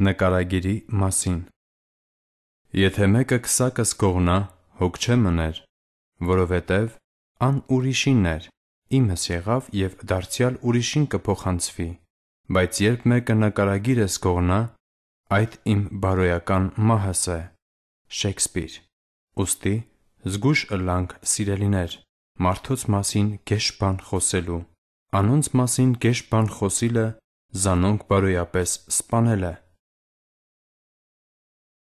նկարագիրի մասին։ Եթե մեկը քսակս կողնա, հոգ չէ մներ, որովհետև ան ուրիշին էր, իմս եղավ եւ դարձյալ ուրիշին կփոխանցվի։ Բայց երբ մեկը նկարագիրս կողնա, այդ իմ բարոյական մահս է։ Շեքսպիր։ Ոստի զգուշ ըլանք սիրելիներ, մարդոց մասին գեշբան խոսելու։ Անոնց մասին գեշբան խոսիլը զանոնք բարոյապես սپانել է։